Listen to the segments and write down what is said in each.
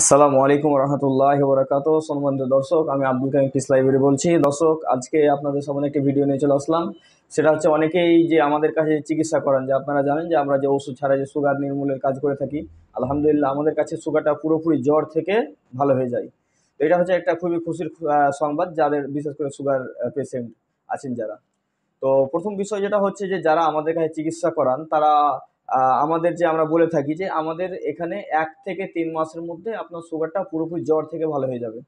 আসসালামু আলাইকুম রহমতুল্লাহ বরাকাত সম্মান দর্শক আমি আব্দুল কাইম ফিস লাইব্রেরি বলছি দর্শক আজকে আপনাদের সামনে একটি ভিডিও নিয়ে চলে আসলাম সেটা হচ্ছে অনেকেই যে আমাদের কাছে চিকিৎসা করান যে আপনারা জানেন যে আমরা যে ওষুধ ছাড়া যে সুগার নির্মূলের কাজ করে থাকি আলহামদুলিল্লাহ আমাদের কাছে সুগারটা পুরোপুরি জ্বর থেকে ভালো হয়ে যায় তো এটা হচ্ছে একটা খুবই খুশির সংবাদ যাদের বিশেষ করে সুগার পেশেন্ট আছেন যারা তো প্রথম বিষয় যেটা হচ্ছে যে যারা আমাদের কাছে চিকিৎসা করান তারা আমাদের যে আমরা বলে থাকি যে আমাদের এখানে এক থেকে তিন মাসের মধ্যে আপনার সুগারটা পুরোপুরি জ্বর থেকে ভালো হয়ে যাবে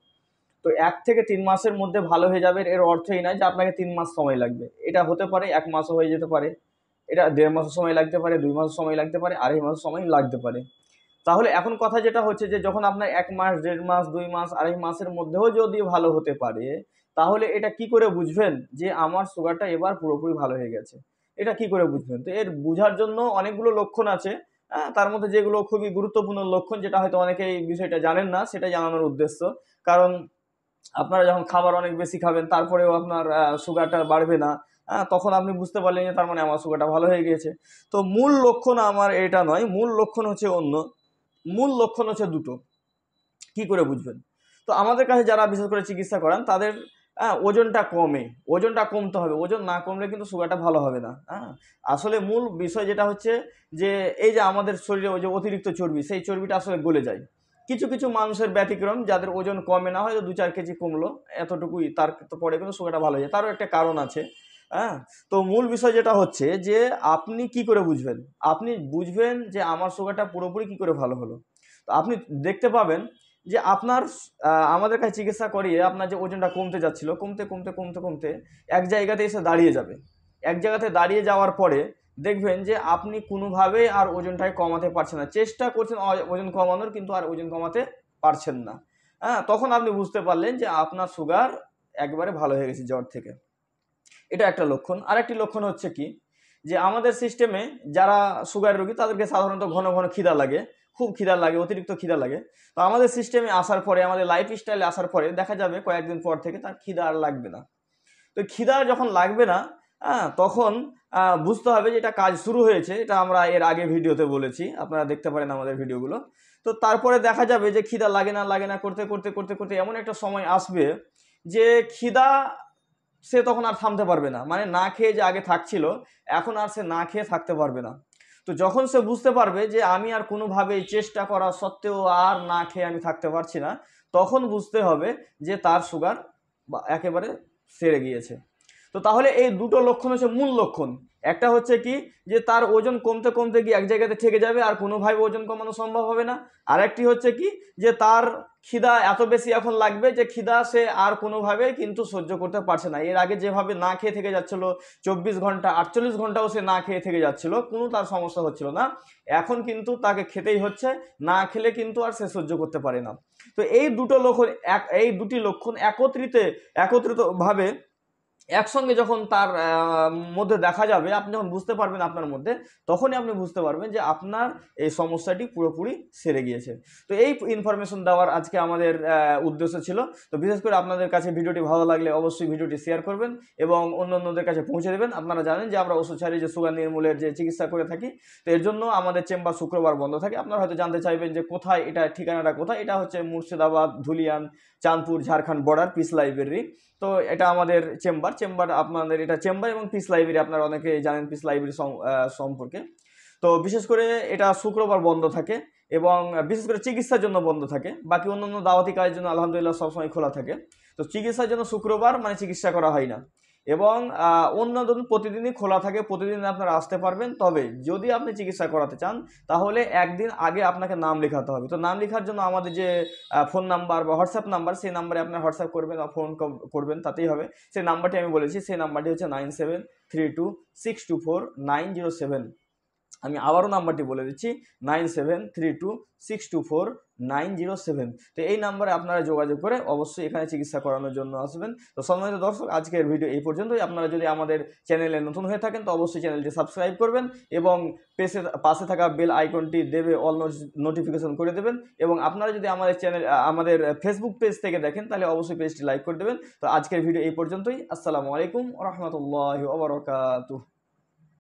তো এক থেকে তিন মাসের মধ্যে ভালো হয়ে যাবে এর অর্থই নয় যে আপনাকে তিন মাস সময় লাগবে এটা হতে পারে এক মাসও হয়ে যেতে পারে এটা দেড় মাসও সময় লাগতে পারে দুই মাসও সময় লাগতে পারে আড়াই মাসের সময় লাগতে পারে তাহলে এখন কথা যেটা হচ্ছে যে যখন আপনার এক মাস দেড় মাস দুই মাস আড়াই মাসের মধ্যেও যদি ভালো হতে পারে তাহলে এটা কি করে বুঝবেন যে আমার সুগারটা এবার পুরোপুরি ভালো হয়ে গেছে এটা কি করে বুঝবেন তো এর বুঝার জন্য অনেকগুলো লক্ষণ আছে হ্যাঁ, তার মধ্যে যেগুলো খুবই গুরুত্বপূর্ণ লক্ষণ যেটা হয়তো অনেকে এই বিষয়টা জানেন না সেটা জানানোর উদ্দেশ্য কারণ আপনারা যখন খাবার অনেক বেশি খাবেন তারপরেও আপনার সুগারটা বাড়বে না হ্যাঁ, তখন আপনি বুঝতে পারলেন যে তার মানে আমার সুগারটা ভালো হয়ে গিয়েছে তো মূল লক্ষণ আমার এটা নয় মূল লক্ষণ হচ্ছে অন্য মূল লক্ষণ হচ্ছে দুটো কি করে বুঝবেন তো আমাদের কাছে যারা বিশেষ করে চিকিৎসা করান তাদের হ্যাঁ ওজনটা কমে ওজনটা কমতে হবে ওজন না কমলে কিন্তু সুগারটা ভালো হবে না হ্যাঁ আসলে মূল বিষয় যেটা হচ্ছে যে এই যে আমাদের শরীরে ওই যে অতিরিক্ত চর্বি সেই চর্বিটা আসলে গলে যায় কিছু কিছু মানুষের ব্যতিক্রম যাদের ওজন কমে না হয়তো দু চার কেজি কমলো এতটুকুই তার পরে কিন্তু সুগারটা ভালো হয়ে যায় তারও একটা কারণ আছে হ্যাঁ তো মূল বিষয় যেটা হচ্ছে যে আপনি কি করে বুঝবেন আপনি বুঝবেন যে আমার সুগারটা পুরোপুরি কি করে ভালো হলো তো আপনি দেখতে পাবেন যে আপনার আমাদের কাছে চিকিৎসা করিয়ে আপনার যে ওজনটা কমতে যাচ্ছিল কমতে কমতে কমতে কমতে এক জায়গাতে এসে দাঁড়িয়ে যাবে এক জায়গাতে দাঁড়িয়ে যাওয়ার পরে দেখবেন যে আপনি কোনোভাবে আর ওজনটাকে কমাতে পারছেন না চেষ্টা করছেন ওজন কমানোর কিন্তু আর ওজন কমাতে পারছেন না হ্যাঁ তখন আপনি বুঝতে পারলেন যে আপনার সুগার একবারে ভালো হয়ে গেছে জ্বর থেকে এটা একটা লক্ষণ আরেকটি লক্ষণ হচ্ছে কি যে আমাদের সিস্টেমে যারা সুগার রোগী তাদেরকে সাধারণত ঘন ঘন খিদা লাগে খুব খিদা লাগে অতিরিক্ত খিদা লাগে তো আমাদের সিস্টেমে আসার পরে আমাদের লাইফ স্টাইলে আসার পরে দেখা যাবে কয়েকদিন পর থেকে তার খিদা আর লাগবে না তো খিদা যখন লাগবে না হ্যাঁ তখন বুঝতে হবে যে এটা কাজ শুরু হয়েছে এটা আমরা এর আগে ভিডিওতে বলেছি আপনারা দেখতে পারেন আমাদের ভিডিওগুলো তো তারপরে দেখা যাবে যে খিদা লাগে না লাগে না করতে করতে করতে করতে এমন একটা সময় আসবে যে খিদা সে তখন আর থামতে পারবে না মানে না খেয়ে যে আগে থাকছিল এখন আর সে না খেয়ে থাকতে পারবে না তো যখন সে বুঝতে পারবে যে আমি আর কোনোভাবে চেষ্টা করা সত্ত্বেও আর না খেয়ে আমি থাকতে পারছি না তখন বুঝতে হবে যে তার সুগার একেবারে সেরে গিয়েছে তো তাহলে এই দুটো লক্ষণ হচ্ছে মূল লক্ষণ একটা হচ্ছে কি যে তার ওজন কমতে কমতে গিয়ে এক জায়গাতে থেকে যাবে আর কোনোভাবে ওজন কমানো সম্ভব হবে না আর একটি হচ্ছে কি যে তার খিদা এত বেশি এখন লাগবে যে খিদা সে আর কোনোভাবে কিন্তু সহ্য করতে পারছে না এর আগে যেভাবে না খেয়ে থেকে যাচ্ছিলো চব্বিশ ঘন্টা আটচল্লিশ ঘন্টাও সে না খেয়ে থেকে যাচ্ছিলো কোনো তার সমস্যা হচ্ছিল না এখন কিন্তু তাকে খেতেই হচ্ছে না খেলে কিন্তু আর সে সহ্য করতে পারে না তো এই দুটো লক্ষণ এক এই দুটি লক্ষণ একত্রিতে একত্রিতভাবে একসঙ্গে যখন তার মধ্যে দেখা যাবে আপনি যখন বুঝতে পারবেন আপনার মধ্যে তখনই আপনি বুঝতে পারবেন যে আপনার এই সমস্যাটি পুরোপুরি সেরে গিয়েছে তো এই ইনফরমেশন দেওয়ার আজকে আমাদের উদ্দেশ্য ছিল তো বিশেষ করে আপনাদের কাছে ভিডিওটি ভালো লাগলে অবশ্যই ভিডিওটি শেয়ার করবেন এবং অন্য অন্যদের কাছে পৌঁছে দেবেন আপনারা জানেন যে আমরা ওষুধ ছাড়িয়ে যে সুগার নির্মূলের যে চিকিৎসা করে থাকি তো এর জন্য আমাদের চেম্বার শুক্রবার বন্ধ থাকে আপনারা হয়তো জানতে চাইবেন যে কোথায় এটা ঠিকানাটা কোথায় এটা হচ্ছে Murshidabad Dhulian Chandpur Jharkhand border peace library তো এটা আমাদের চেম্বার চেম্বার আপনাদের এটা চেম্বার এবং পিস লাইব্রেরি আপনারা অনেকে জানেন পিস লাইব্রেরি সম্পর্কে তো বিশেষ করে এটা শুক্রবার বন্ধ থাকে এবং বিশেষ করে চিকিৎসার জন্য বন্ধ থাকে বাকি অন্যান্য দাওয়াতি কাজের জন্য আলহামদুলিল্লাহ সবসময় খোলা থাকে তো চিকিৎসার জন্য শুক্রবার মানে চিকিৎসা করা হয় না এবং অন্য ধরুন প্রতিদিনই খোলা থাকে প্রতিদিন আপনারা আসতে পারবেন তবে যদি আপনি চিকিৎসা করাতে চান তাহলে একদিন আগে আপনাকে নাম লেখাতে হবে তো নাম লেখার জন্য আমাদের যে ফোন নাম্বার বা হোয়াটসঅ্যাপ নাম্বার সেই নাম্বারে আপনার হোয়াটসঅ্যাপ করবেন বা ফোন করবেন তাতেই হবে সেই নাম্বারটি আমি বলেছি সেই নাম্বারটি হচ্ছে nine seven three two six two four nine zero seven আমি আবারও নাম্বারটি বলে দিচ্ছি nine seven three two six two four nine zero seven তো এই নাম্বারে আপনারা যোগাযোগ করে অবশ্যই এখানে চিকিৎসা করানোর জন্য আসবেন তো সম্মানিত দর্শক আজকের ভিডিও এই পর্যন্তই আপনারা যদি আমাদের চ্যানেলে নতুন হয়ে থাকেন তো অবশ্যই চ্যানেলটি সাবস্ক্রাইব করবেন এবং পেশে পাশে থাকা বেল আইকনটি দেবে অল নোটিফিকেশন করে দেবেন এবং আপনারা যদি আমাদের চ্যানেল আমাদের ফেসবুক পেজ থেকে দেখেন তাহলে অবশ্যই পেজটি লাইক করে দেবেন তো আজকের ভিডিও এই পর্যন্তই আসসালামু আলাইকুম রহমতুল্লাহ ওবরকাতুহ